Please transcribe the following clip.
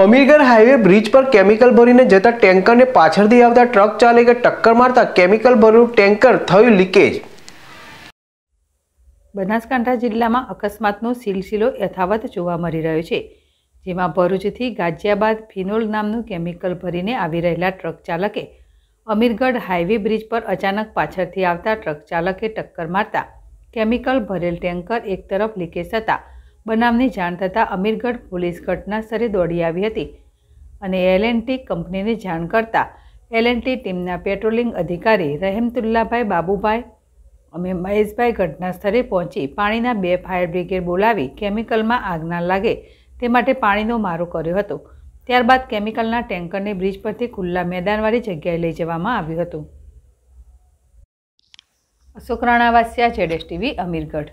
Amirgadh highway bridge પર chemical ભરીને જતા ટેન્કરને પાછળથી આવતા ટ્રક ચાલકે ટક્કર મારતા કેમિકલ ભરેલું ટેન્કર થયું લીકેજ બનાસકાંઠા જિલ્લામાં અકસ્માતનો સિલસિલો યથાવત જોવા મળી રહ્યો છે જેમાં ભરૂચથી ગાઝિયાબાદ ફિનોલ નામનું કેમિકલ ભરીને આવી રહેલા ટ્રક ચાલકે અમીરગઢ હાઈવે બ્રિજ પર અચાનક પાછળથી આવતા ટ્રક ચાલકે ટક્કર મારતા કેમિકલ ભરેલ ટેન્કર એક તરફ લીકેજ થતાં બનાવની જાણ થતાં અમીરગઢ પોલીસ ઘટના સ્થળે દોડી આવી હતી અને એલ કંપનીને જાણ કરતાં એલ ટીમના પેટ્રોલિંગ અધિકારી રહેમતુલ્લાભાઈ બાબુભાઈ અમે મહેશભાઈ ઘટના સ્થળે પહોંચી પાણીના બે ફાયર બ્રિગેડ બોલાવી કેમિકલમાં આગ ના લાગે તે માટે પાણીનો મારો કર્યો હતો ત્યારબાદ કેમિકલના ટેન્કરને બ્રિજ પરથી ખુલ્લા મેદાનવાળી જગ્યાએ લઈ જવામાં આવ્યું હતું અશોક રાણાવાસિયા જેડેશ ટીવી અમીરગઢ